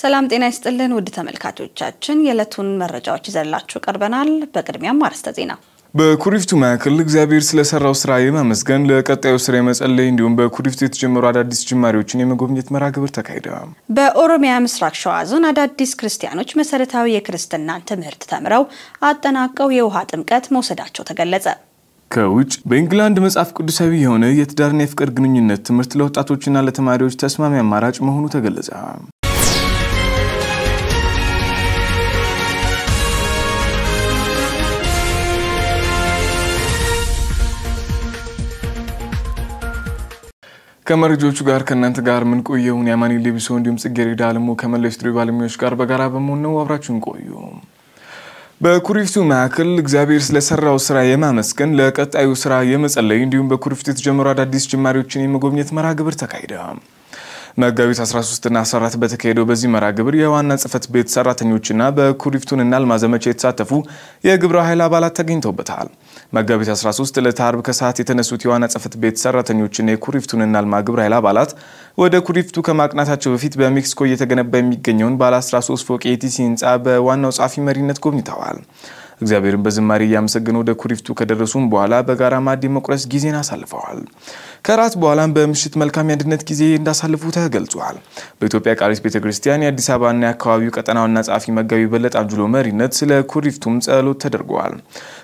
ሰላም ጤና ይስጥልን ውድ ተመልካቾቻችን፣ የዕለቱን መረጃዎች ይዘንላችሁ ቀርበናል። በቅድሚያም አርዕስተ ዜና። በኩሪፍቱ ማዕከል እግዚአብሔር ስለሰራው ስራ የማመስገን ለቀጣዩ ስራ የመጸለይ እንዲሁም በኩሪፍቱ የተጀመሩ አዳዲስ ጅማሬዎችን የመጎብኘት መርሃ ግብር ተካሂደ። በኦሮሚያ ምስራቅ ሸዋ ዞን አዳዲስ ክርስቲያኖች መሰረታዊ የክርስትናን ትምህርት ተምረው አጠናቀው የውሃ ጥምቀት መውሰዳቸው ተገለጸ። ከውጭ በኢንግላንድ መጽሐፍ ቅዱሳዊ የሆነ የትዳርና የፍቅር ግንኙነት ትምህርት ለወጣቶችና ለተማሪዎች ተስማሚ አማራጭ መሆኑ ተገለጸ። ከመረጃዎቹ ጋር ከእናንተ ጋር ቆየውን የአማኒ ሌቢሶ እንዲሁም ጽጌሬዳ አለሞ ከመላው ስቱዲዮ ባለሙያዎች ጋር በጋራ በመሆን ነው። አብራችሁን ቆዩ። በኩሪፍቱ ማዕከል እግዚአብሔር ስለሰራው ስራ የማመስገን ለቀጣዩ ስራ የመጸለይ እንዲሁም በኩሪፍቱ የተጀመሩ አዳዲስ ጅማሬዎችን የመጎብኘት መርሃ ግብር ተካሂደ። መጋቢት 13 እና 14 በተካሄደው በዚህ መርሃ ግብር የዋና ጽህፈት ቤት ሰራተኞችና በኩሪፍቱንና አልማ ዘመቻ የተሳተፉ የግብረ ኃይል አባላት ተገኝተውበታል። መጋቢት 13 ዕለተ አርብ ከሰዓት የተነሱት የዋና ጽህፈት ቤት ሰራተኞችና የኩሪፍቱንና አልማ ግብረ ኃይል አባላት ወደ ኩሪፍቱ ከማቅናታቸው በፊት በሜክሲኮ እየተገነባ የሚገኘውን ባለ 13 ፎቅ የቲሲ ህንፃ በዋናው ጸሐፊ መሪነት ጎብኝተዋል። እግዚአብሔርን በዝማሬ እያመሰገኑ ወደ ኩሪፍቱ ከደረሱም በኋላ በጋራ ማዕድ መቁረስ ጊዜን አሳልፈዋል። ከራት በኋላም በምሽት መልካም የአንድነት ጊዜ እንዳሳልፉ ተገልጿል። በኢትዮጵያ ቃሪስ ቤተ ክርስቲያን የአዲስ አበባና የአካባቢው ቀጠናውና ጸሐፊ መጋቢ በለጥ አጅሎ መሪነት ስለ ኩሪፍቱም ጸሎት ተደርገዋል።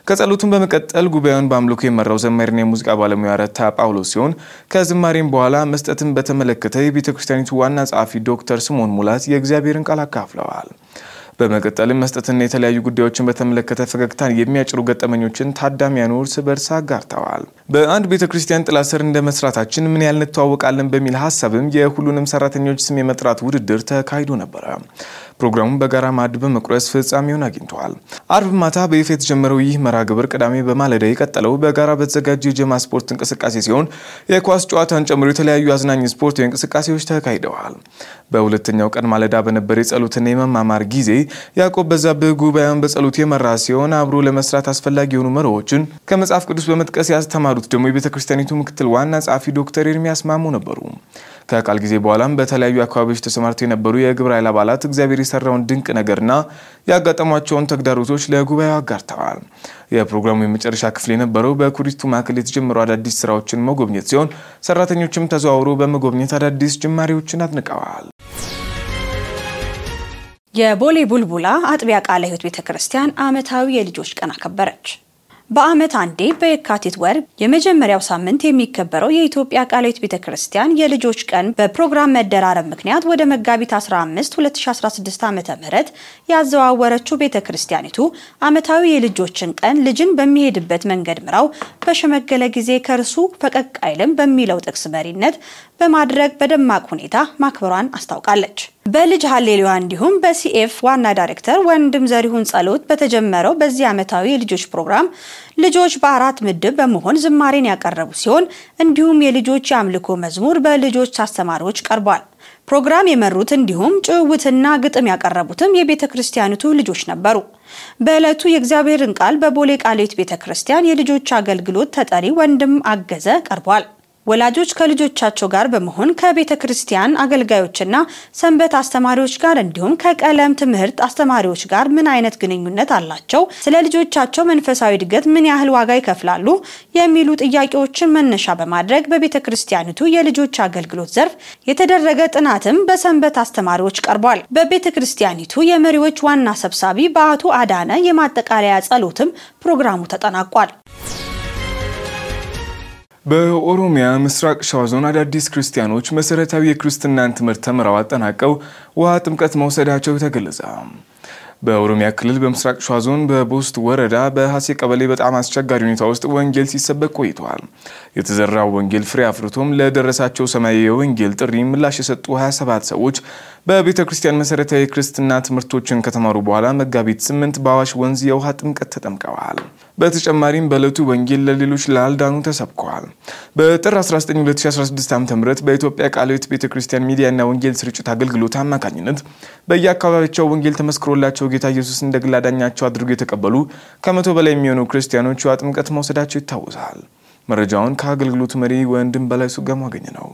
ከጸሎቱም በመቀጠል ጉባኤውን በአምልኮ የመራው ዘማሪና የሙዚቃ ባለሙያ ረታ ጳውሎስ ሲሆን ከዝማሬም በኋላ መስጠትን በተመለከተ የቤተ ክርስቲያኒቱ ዋና ጸሐፊ ዶክተር ስሞን ሙላት የእግዚአብሔርን ቃል አካፍለዋል። በመቀጠልም መስጠትና የተለያዩ ጉዳዮችን በተመለከተ ፈገግታን የሚያጭሩ ገጠመኞችን ታዳሚያኑ እርስ በርስ አጋርተዋል። በአንድ ቤተ ክርስቲያን ጥላ ስር እንደ መስራታችን ምን ያህል እንተዋወቃለን በሚል ሀሳብም የሁሉንም ሰራተኞች ስም የመጥራት ውድድር ተካሂዶ ነበረ። ፕሮግራሙን በጋራ ማዕድ በመቁረስ ፍጻሜውን አግኝተዋል። አርብ ማታ በይፋ የተጀመረው ይህ መርሃ ግብር ቅዳሜ በማለዳ የቀጠለው በጋራ በተዘጋጀ የጀማ ስፖርት እንቅስቃሴ ሲሆን የኳስ ጨዋታን ጨምሮ የተለያዩ አዝናኝ ስፖርታዊ እንቅስቃሴዎች ተካሂደዋል። በሁለተኛው ቀን ማለዳ በነበረ የጸሎትና የመማማር ጊዜ ያዕቆብ በዛብህ ጉባኤውን በጸሎት የመራ ሲሆን አብሮ ለመስራት አስፈላጊ የሆኑ መርሆችን ከመጽሐፍ ቅዱስ በመጥቀስ ያስተማሩት ደግሞ የቤተ ክርስቲያኒቱ ምክትል ዋና ጸሐፊ ዶክተር ኤርሚያስ ማሞ ነበሩ። ከቃል ጊዜ በኋላም በተለያዩ አካባቢዎች ተሰማርተው የነበሩ የግብረ ኃይል አባላት እግዚአብሔር የሰራውን ድንቅ ነገርና ያጋጠሟቸውን ተግዳሮቶች ለጉባኤው አጋርተዋል። የፕሮግራሙ የመጨረሻ ክፍል የነበረው በኩሪፍቱ ማዕከል የተጀመሩ አዳዲስ ስራዎችን መጎብኘት ሲሆን ሰራተኞችም ተዘዋውሮ በመጎብኘት አዳዲስ ጅማሬዎችን አድንቀዋል። የቦሌ ቡልቡላ አጥቢያ ቃለ ሕይወት ቤተ ክርስቲያን ዓመታዊ የልጆች ቀን አከበረች። በዓመት አንዴ በየካቲት ወር የመጀመሪያው ሳምንት የሚከበረው የኢትዮጵያ ቃልዮት ቤተ ክርስቲያን የልጆች ቀን በፕሮግራም መደራረብ ምክንያት ወደ መጋቢት 15 2016 ዓ ም ያዘዋወረችው ቤተ ክርስቲያኒቱ ዓመታዊ የልጆችን ቀን ልጅን በሚሄድበት መንገድ ምራው በሸመገለ ጊዜ ከእርሱ ፈቀቅ አይልም በሚለው ጥቅስ መሪነት በማድረግ በደማቅ ሁኔታ ማክበሯን አስታውቃለች። በልጅ ሀሌሉያ እንዲሁም በሲኤፍ ዋና ዳይሬክተር ወንድም ዘሪሁን ጸሎት በተጀመረው በዚህ ዓመታዊ የልጆች ፕሮግራም ልጆች በአራት ምድብ በመሆን ዝማሬን ያቀረቡ ሲሆን እንዲሁም የልጆች የአምልኮ መዝሙር በልጆች አስተማሪዎች ቀርቧል። ፕሮግራም የመሩት እንዲሁም ጭውውትና ግጥም ያቀረቡትም የቤተ ክርስቲያኒቱ ልጆች ነበሩ። በዕለቱ የእግዚአብሔርን ቃል በቦሌ ቃሌት ቤተ ክርስቲያን የልጆች አገልግሎት ተጠሪ ወንድም አገዘ ቀርቧል። ወላጆች ከልጆቻቸው ጋር በመሆን ከቤተ ክርስቲያን አገልጋዮችና ሰንበት አስተማሪዎች ጋር እንዲሁም ከቀለም ትምህርት አስተማሪዎች ጋር ምን አይነት ግንኙነት አላቸው፣ ስለ ልጆቻቸው መንፈሳዊ እድገት ምን ያህል ዋጋ ይከፍላሉ የሚሉ ጥያቄዎችን መነሻ በማድረግ በቤተ ክርስቲያኒቱ የልጆች አገልግሎት ዘርፍ የተደረገ ጥናትም በሰንበት አስተማሪዎች ቀርቧል። በቤተ ክርስቲያኒቱ የመሪዎች ዋና ሰብሳቢ በአቶ አዳነ የማጠቃለያ ጸሎትም ፕሮግራሙ ተጠናቋል። በኦሮሚያ ምስራቅ ሸዋ ዞን አዳዲስ ክርስቲያኖች መሰረታዊ የክርስትናን ትምህርት ተምረው አጠናቀው ውሃ ጥምቀት መውሰዳቸው ተገለጸ። በኦሮሚያ ክልል በምስራቅ ሸዋ ዞን በቦስት ወረዳ በሀሴ ቀበሌ በጣም አስቸጋሪ ሁኔታ ውስጥ ወንጌል ሲሰበክ ቆይተዋል። የተዘራው ወንጌል ፍሬ አፍርቶም ለደረሳቸው ሰማያዊ የወንጌል ጥሪ ምላሽ የሰጡ 27 ሰዎች በቤተ ክርስቲያን መሰረታዊ የክርስትና ትምህርቶችን ከተማሩ በኋላ መጋቢት ስምንት በአዋሽ ወንዝ የውሃ ጥምቀት ተጠምቀዋል። በተጨማሪም በዕለቱ ወንጌል ለሌሎች ላልዳኑ ተሰብከዋል። በጥር 19 2016 ዓ ም በኢትዮጵያ ቃለ ሕይወት ቤተ ክርስቲያን ሚዲያና ወንጌል ስርጭት አገልግሎት አማካኝነት በየአካባቢያቸው ወንጌል ተመስክሮላቸው ጌታ ኢየሱስ እንደ ግል አዳኛቸው አድርገው የተቀበሉ ከመቶ በላይ የሚሆኑ ክርስቲያኖች ውሃ ጥምቀት መውሰዳቸው ይታወሳል። መረጃውን ከአገልግሎቱ መሪ ወንድም በላይ ሱገሙ አገኘ ነው።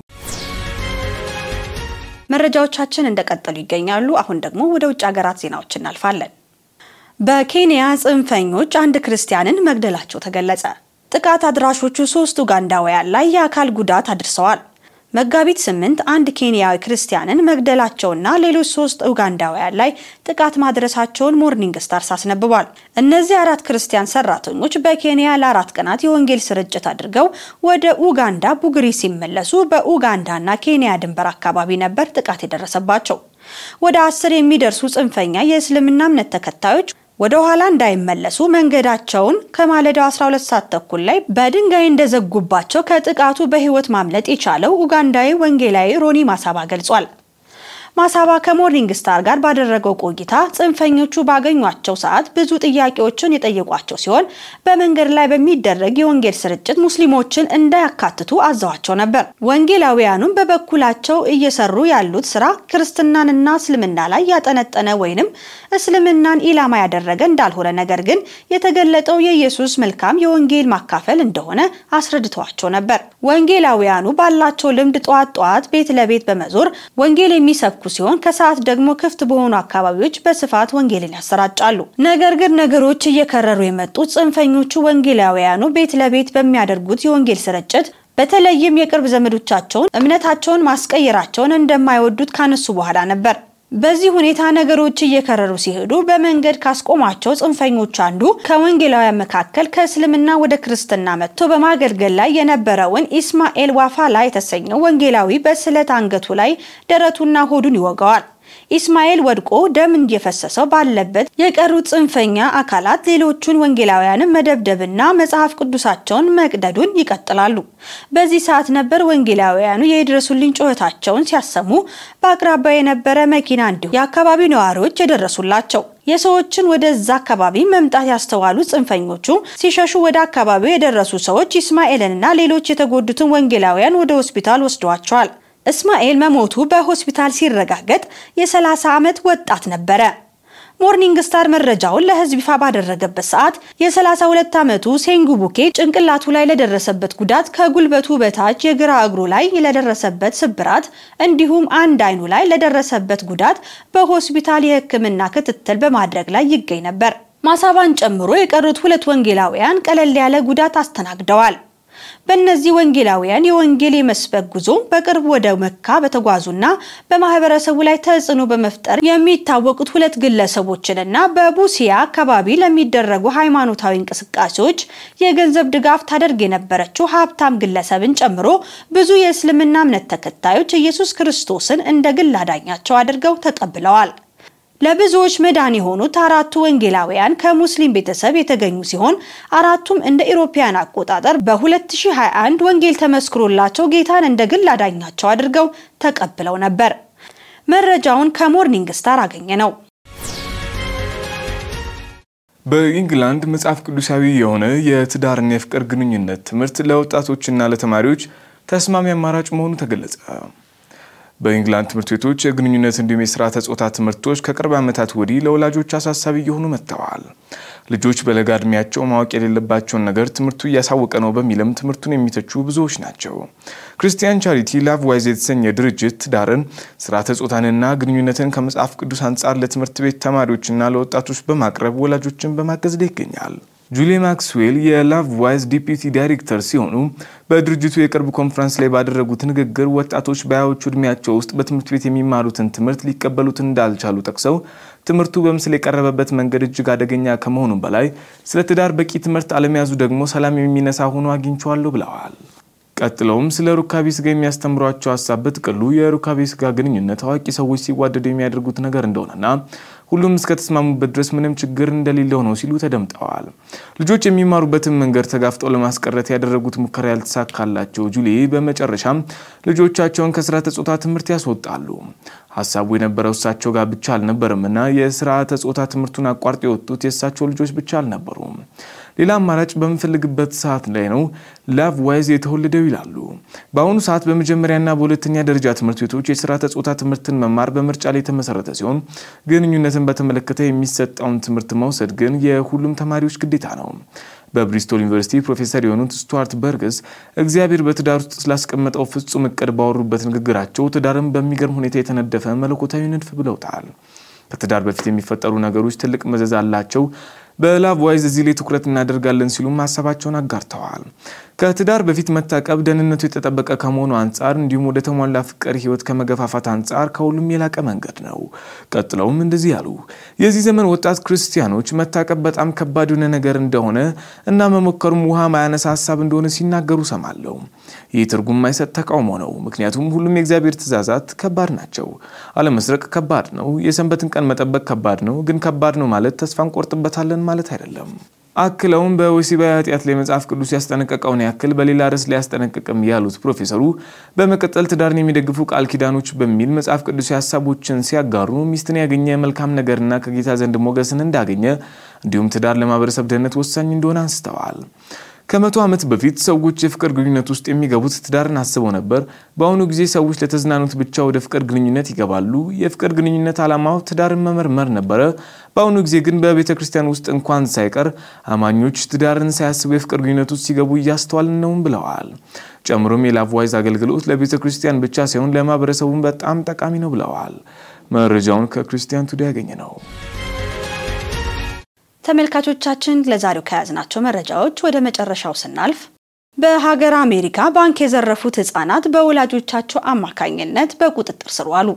መረጃዎቻችን እንደቀጠሉ ይገኛሉ። አሁን ደግሞ ወደ ውጭ ሀገራት ዜናዎች እናልፋለን። በኬንያ ጽንፈኞች አንድ ክርስቲያንን መግደላቸው ተገለጸ። ጥቃት አድራሾቹ ሶስት ኡጋንዳውያን ላይ የአካል ጉዳት አድርሰዋል። መጋቢት ስምንት አንድ ኬንያዊ ክርስቲያንን መግደላቸውና ሌሎች ሶስት ኡጋንዳውያን ላይ ጥቃት ማድረሳቸውን ሞርኒንግ ስታርስ አስነብቧል። እነዚህ አራት ክርስቲያን ሰራተኞች በኬንያ ለአራት ቀናት የወንጌል ስርጭት አድርገው ወደ ኡጋንዳ ቡግሪ ሲመለሱ በኡጋንዳና ኬንያ ድንበር አካባቢ ነበር ጥቃት የደረሰባቸው። ወደ አስር የሚደርሱ ጽንፈኛ የእስልምና እምነት ተከታዮች ወደ ኋላ እንዳይመለሱ መንገዳቸውን ከማለዳው 12 ሰዓት ተኩል ላይ በድንጋይ እንደዘጉባቸው ከጥቃቱ በህይወት ማምለጥ የቻለው ኡጋንዳዊ ወንጌላዊ ሮኒ ማሳባ ገልጿል። ማሳባ ከሞርኒንግ ስታር ጋር ባደረገው ቆይታ ጽንፈኞቹ ባገኟቸው ሰዓት ብዙ ጥያቄዎችን የጠየቋቸው ሲሆን በመንገድ ላይ በሚደረግ የወንጌል ስርጭት ሙስሊሞችን እንዳያካትቱ አዘዋቸው ነበር። ወንጌላውያኑም በበኩላቸው እየሰሩ ያሉት ስራ ክርስትናንና እስልምና ላይ ያጠነጠነ ወይንም እስልምናን ኢላማ ያደረገ እንዳልሆነ ነገር ግን የተገለጠው የኢየሱስ መልካም የወንጌል ማካፈል እንደሆነ አስረድተዋቸው ነበር። ወንጌላውያኑ ባላቸው ልምድ ጠዋት ጠዋት ቤት ለቤት በመዞር ወንጌል የሚሰብኩ የተኩ ሲሆን ከሰዓት ደግሞ ክፍት በሆኑ አካባቢዎች በስፋት ወንጌልን ያሰራጫሉ። ነገር ግን ነገሮች እየከረሩ የመጡት ጽንፈኞቹ ወንጌላውያኑ ቤት ለቤት በሚያደርጉት የወንጌል ስርጭት በተለይም የቅርብ ዘመዶቻቸውን እምነታቸውን ማስቀየራቸውን እንደማይወዱት ካነሱ በኋላ ነበር። በዚህ ሁኔታ ነገሮች እየከረሩ ሲሄዱ በመንገድ ካስቆማቸው ጽንፈኞች አንዱ ከወንጌላውያን መካከል ከእስልምና ወደ ክርስትና መጥቶ በማገልገል ላይ የነበረውን ኢስማኤል ዋፋላ የተሰኘው ወንጌላዊ በስለት አንገቱ ላይ ደረቱና ሆዱን ይወጋዋል። ኢስማኤል ወድቆ ደም እየፈሰሰው ባለበት የቀሩት ጽንፈኛ አካላት ሌሎቹን ወንጌላውያንን መደብደብና መጽሐፍ ቅዱሳቸውን መቅደዱን ይቀጥላሉ። በዚህ ሰዓት ነበር ወንጌላውያኑ የድረሱልኝ ጩኸታቸውን ሲያሰሙ በአቅራቢያ የነበረ መኪና እንዲሁ የአካባቢው ነዋሪዎች የደረሱላቸው። የሰዎችን ወደዛ አካባቢ መምጣት ያስተዋሉ ጽንፈኞቹ ሲሸሹ ወደ አካባቢው የደረሱ ሰዎች ኢስማኤልንና ሌሎች የተጎዱትን ወንጌላውያን ወደ ሆስፒታል ወስደዋቸዋል። እስማኤል መሞቱ በሆስፒታል ሲረጋገጥ የ30 ዓመት ወጣት ነበረ። ሞርኒንግ ስታር መረጃውን ለህዝብ ይፋ ባደረገበት ሰዓት የ32 ዓመቱ ሴንጉ ቡኬ ጭንቅላቱ ላይ ለደረሰበት ጉዳት ከጉልበቱ በታች የግራ እግሩ ላይ ለደረሰበት ስብራት እንዲሁም አንድ አይኑ ላይ ለደረሰበት ጉዳት በሆስፒታል የሕክምና ክትትል በማድረግ ላይ ይገኝ ነበር። ማሳባን ጨምሮ የቀሩት ሁለት ወንጌላውያን ቀለል ያለ ጉዳት አስተናግደዋል። በእነዚህ ወንጌላውያን የወንጌል የመስበክ ጉዞ በቅርብ ወደ መካ በተጓዙና በማህበረሰቡ ላይ ተጽዕኖ በመፍጠር የሚታወቁት ሁለት ግለሰቦችንና በቡሲያ አካባቢ ለሚደረጉ ሃይማኖታዊ እንቅስቃሴዎች የገንዘብ ድጋፍ ታደርግ የነበረችው ሀብታም ግለሰብን ጨምሮ ብዙ የእስልምና እምነት ተከታዮች ኢየሱስ ክርስቶስን እንደ ግል አዳኛቸው አድርገው ተቀብለዋል። ለብዙዎች መዳን የሆኑት አራቱ ወንጌላውያን ከሙስሊም ቤተሰብ የተገኙ ሲሆን አራቱም እንደ ኢሮፓያን አቆጣጠር በ2021 ወንጌል ተመስክሮላቸው ጌታን እንደ ግል አዳኛቸው አድርገው ተቀብለው ነበር። መረጃውን ከሞርኒንግ ስታር አገኘ ነው። በኢንግላንድ መጽሐፍ ቅዱሳዊ የሆነ የትዳርና የፍቅር ግንኙነት ትምህርት ለወጣቶችና ለተማሪዎች ተስማሚ አማራጭ መሆኑ ተገለጸ። በኢንግላንድ ትምህርት ቤቶች የግንኙነት እንዲሁም የስርዓተ ጾታ ትምህርቶች ከቅርብ ዓመታት ወዲህ ለወላጆች አሳሳቢ እየሆኑ መጥተዋል። ልጆች በለጋ እድሜያቸው ማወቅ የሌለባቸውን ነገር ትምህርቱ እያሳወቀ ነው በሚልም ትምህርቱን የሚተቹ ብዙዎች ናቸው። ክርስቲያን ቻሪቲ ላቭ ዋይዝ የተሰኘ ድርጅት ትዳርን፣ ስርዓተ ጾታንና ግንኙነትን ከመጽሐፍ ቅዱስ አንጻር ለትምህርት ቤት ተማሪዎችና ለወጣቶች በማቅረብ ወላጆችን በማገዝ ላይ ይገኛል። ጁሊ ማክስዌል የላቭ ዋይዝ ዲፒቲ ዳይሬክተር ሲሆኑ በድርጅቱ የቅርብ ኮንፈረንስ ላይ ባደረጉት ንግግር ወጣቶች በሃያዎቹ እድሜያቸው ውስጥ በትምህርት ቤት የሚማሩትን ትምህርት ሊቀበሉት እንዳልቻሉ ጠቅሰው ትምህርቱ በምስል የቀረበበት መንገድ እጅግ አደገኛ ከመሆኑ በላይ ስለ ትዳር በቂ ትምህርት አለመያዙ ደግሞ ሰላም የሚነሳ ሆኖ አግኝቸዋለሁ ብለዋል። ቀጥለውም ስለ ሩካቤ ስጋ የሚያስተምሯቸው ሀሳብ በጥቅሉ የሩካቤ ስጋ ግንኙነት አዋቂ ሰዎች ሲዋደዱ የሚያደርጉት ነገር እንደሆነና ሁሉም እስከተስማሙበት ድረስ ምንም ችግር እንደሌለው ነው ሲሉ ተደምጠዋል። ልጆች የሚማሩበትን መንገድ ተጋፍጠው ለማስቀረት ያደረጉት ሙከራ ያልተሳካላቸው ጁሊ በመጨረሻም ልጆቻቸውን ከስርዓተ ጾታ ትምህርት ያስወጣሉ። ሀሳቡ የነበረው እሳቸው ጋር ብቻ አልነበረምና የስርዓተ ጾታ ትምህርቱን አቋርጦ የወጡት የእሳቸው ልጆች ብቻ አልነበሩም። ሌላ አማራጭ በምንፈልግበት ሰዓት ላይ ነው ላቭ ዋይዝ የተወለደው ይላሉ። በአሁኑ ሰዓት በመጀመሪያና በሁለተኛ ደረጃ ትምህርት ቤቶች የስርዓተ ጾታ ትምህርትን መማር በምርጫ ላይ የተመሰረተ ሲሆን ግንኙነትን በተመለከተ የሚሰጠውን ትምህርት መውሰድ ግን የሁሉም ተማሪዎች ግዴታ ነው። በብሪስቶል ዩኒቨርሲቲ ፕሮፌሰር የሆኑት ስቱዋርት በርግስ እግዚአብሔር በትዳር ውስጥ ስላስቀመጠው ፍጹም እቅድ ባወሩበት ንግግራቸው ትዳርን በሚገርም ሁኔታ የተነደፈ መለኮታዊ ንድፍ ብለውታል። ከትዳር በፊት የሚፈጠሩ ነገሮች ትልቅ መዘዝ አላቸው። በላቭ ዋይዝ እዚህ ላይ ትኩረት እናደርጋለን ሲሉም ሀሳባቸውን አጋርተዋል። ከትዳር በፊት መታቀብ ደህንነቱ የተጠበቀ ከመሆኑ አንጻር እንዲሁም ወደ ተሟላ ፍቅር ህይወት ከመገፋፋት አንጻር ከሁሉም የላቀ መንገድ ነው። ቀጥለውም እንደዚህ አሉ። የዚህ ዘመን ወጣት ክርስቲያኖች መታቀብ በጣም ከባድ የሆነ ነገር እንደሆነ እና መሞከሩም ውሃ ማያነሳ ሀሳብ እንደሆነ ሲናገሩ ሰማለሁ። ይህ ትርጉም ማይሰጥ ተቃውሞ ነው። ምክንያቱም ሁሉም የእግዚአብሔር ትእዛዛት ከባድ ናቸው። አለመስረቅ ከባድ ነው። የሰንበትን ቀን መጠበቅ ከባድ ነው። ግን ከባድ ነው ማለት ተስፋ እንቆርጥበታለን ማለት አይደለም። አክለውም በወሲባዊ ኃጢአት ላይ መጽሐፍ ቅዱስ ያስጠነቀቀውን ያክል በሌላ ርዕስ ላይ ያሉት ፕሮፌሰሩ በመቀጠል ትዳርን የሚደግፉ ቃል ኪዳኖች በሚል መጽሐፍ ቅዱስ ሀሳቦችን ሲያጋሩ ሚስትን ያገኘ መልካም ነገርና ከጌታ ዘንድ ሞገስን እንዳገኘ እንዲሁም ትዳር ለማህበረሰብ ደህንነት ወሳኝ እንደሆነ አንስተዋል። ከመቶ ዓመት በፊት ሰዎች የፍቅር ግንኙነት ውስጥ የሚገቡት ትዳርን አስበው ነበር። በአሁኑ ጊዜ ሰዎች ለተዝናኖት ብቻ ወደ ፍቅር ግንኙነት ይገባሉ። የፍቅር ግንኙነት ዓላማው ትዳርን መመርመር ነበረ። በአሁኑ ጊዜ ግን በቤተ ክርስቲያን ውስጥ እንኳን ሳይቀር አማኞች ትዳርን ሳያስቡ የፍቅር ግንኙነት ውስጥ ሲገቡ እያስተዋልን ነውም ብለዋል። ጨምሮም የላቭዋይዝ አገልግሎት ለቤተ ክርስቲያን ብቻ ሳይሆን ለማህበረሰቡም በጣም ጠቃሚ ነው ብለዋል። መረጃውን ከክርስቲያን ቱዲ ያገኘ ነው። ተመልካቾቻችን ለዛሬው ከያዝናቸው መረጃዎች ወደ መጨረሻው ስናልፍ በሀገር አሜሪካ ባንክ የዘረፉት ህጻናት በወላጆቻቸው አማካኝነት በቁጥጥር ስር ዋሉ።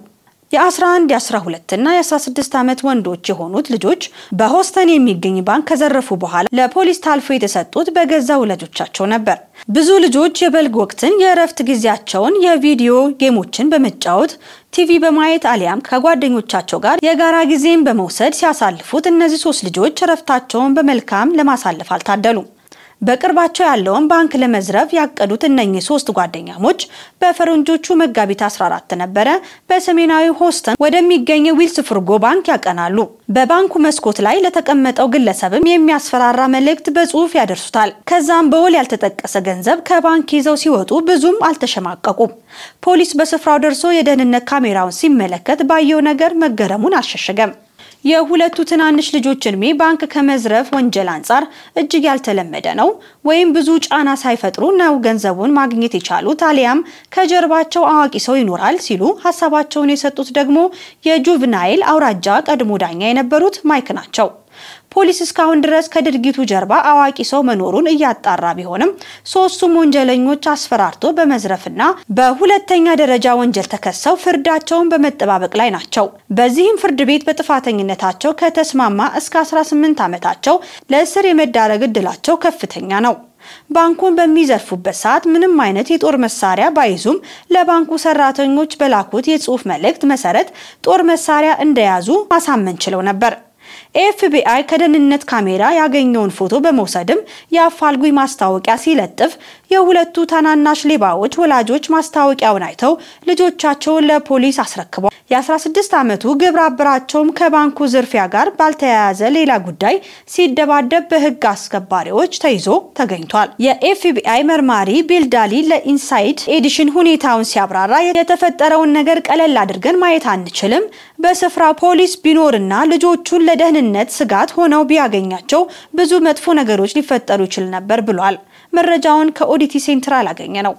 የ11 የ12 እና የ16 ዓመት ወንዶች የሆኑት ልጆች በሆስተን የሚገኝ ባንክ ከዘረፉ በኋላ ለፖሊስ ታልፎ የተሰጡት በገዛ ወላጆቻቸው ነበር። ብዙ ልጆች የበልግ ወቅትን የእረፍት ጊዜያቸውን የቪዲዮ ጌሞችን በመጫወት ቲቪ በማየት አሊያም ከጓደኞቻቸው ጋር የጋራ ጊዜን በመውሰድ ሲያሳልፉት፣ እነዚህ ሶስት ልጆች እረፍታቸውን በመልካም ለማሳለፍ አልታደሉም። በቅርባቸው ያለውን ባንክ ለመዝረፍ ያቀዱት እነኚህ ሶስት ጓደኛሞች በፈረንጆቹ መጋቢት 14 ነበረ በሰሜናዊ ሆስተን ወደሚገኘው ዊልስ ፍርጎ ባንክ ያቀናሉ። በባንኩ መስኮት ላይ ለተቀመጠው ግለሰብም የሚያስፈራራ መልእክት በጽሁፍ ያደርሱታል። ከዛም በውል ያልተጠቀሰ ገንዘብ ከባንክ ይዘው ሲወጡ ብዙም አልተሸማቀቁም። ፖሊስ በስፍራው ደርሶ የደህንነት ካሜራውን ሲመለከት ባየው ነገር መገረሙን አልሸሸገም። የሁለቱ ትናንሽ ልጆች እድሜ ባንክ ከመዝረፍ ወንጀል አንጻር እጅግ ያልተለመደ ነው። ወይም ብዙ ጫና ሳይፈጥሩ ነው ገንዘቡን ማግኘት የቻሉት፣ አሊያም ከጀርባቸው አዋቂ ሰው ይኖራል ሲሉ ሀሳባቸውን የሰጡት ደግሞ የጁቭናይል አውራጃ ቀድሞ ዳኛ የነበሩት ማይክ ናቸው። ፖሊስ እስካሁን ድረስ ከድርጊቱ ጀርባ አዋቂ ሰው መኖሩን እያጣራ ቢሆንም ሶስቱም ወንጀለኞች አስፈራርቶ በመዝረፍና በሁለተኛ ደረጃ ወንጀል ተከሰው ፍርዳቸውን በመጠባበቅ ላይ ናቸው። በዚህም ፍርድ ቤት በጥፋተኝነታቸው ከተስማማ እስከ 18 ዓመታቸው ለእስር የመዳረግ እድላቸው ከፍተኛ ነው። ባንኩን በሚዘርፉበት ሰዓት ምንም አይነት የጦር መሳሪያ ባይዙም ለባንኩ ሰራተኞች በላኩት የጽሁፍ መልእክት መሰረት ጦር መሳሪያ እንደያዙ ማሳመን ችለው ነበር። ኤፍቢአይ ከደህንነት ካሜራ ያገኘውን ፎቶ በመውሰድም የአፋልጉኝ ማስታወቂያ ሲለጥፍ የሁለቱ ታናናሽ ሌባዎች ወላጆች ማስታወቂያውን አይተው ልጆቻቸውን ለፖሊስ አስረክበዋል። የ16 ዓመቱ ግብረ አበራቸውም ከባንኩ ዝርፊያ ጋር ባልተያያዘ ሌላ ጉዳይ ሲደባደብ በህግ አስከባሪዎች ተይዞ ተገኝቷል። የኤፍቢአይ መርማሪ ቢልዳሊ ለኢንሳይድ ኤዲሽን ሁኔታውን ሲያብራራ የተፈጠረውን ነገር ቀለል አድርገን ማየት አንችልም፣ በስፍራ ፖሊስ ቢኖርና ልጆቹን ለደህንነት ስጋት ሆነው ቢያገኛቸው ብዙ መጥፎ ነገሮች ሊፈጠሩ ይችል ነበር ብሏል። መረጃውን ከኦዲቲ ሴንትራል አገኘ ነው።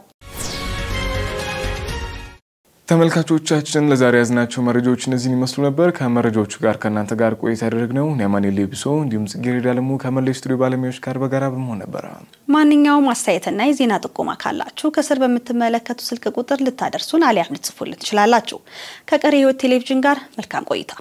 ተመልካቾቻችን ለዛሬ ያዝናቸው መረጃዎች እነዚህን ይመስሉ ነበር። ከመረጃዎቹ ጋር ከእናንተ ጋር ቆይታ ያደረግነው ኒያማኔ ሌብሶ እንዲሁም ጽጌሬዳ ደግሞ ከመላ ስቱዲዮ ባለሙያዎች ጋር በጋራ በመሆን ነበረ። ማንኛውም አስተያየትና የዜና ጥቆማ ካላችሁ ከስር በምትመለከቱ ስልክ ቁጥር ልታደርሱን አሊያም ልትጽፉልን ትችላላችሁ። ከቀሪ ህይወት ቴሌቪዥን ጋር መልካም ቆይታ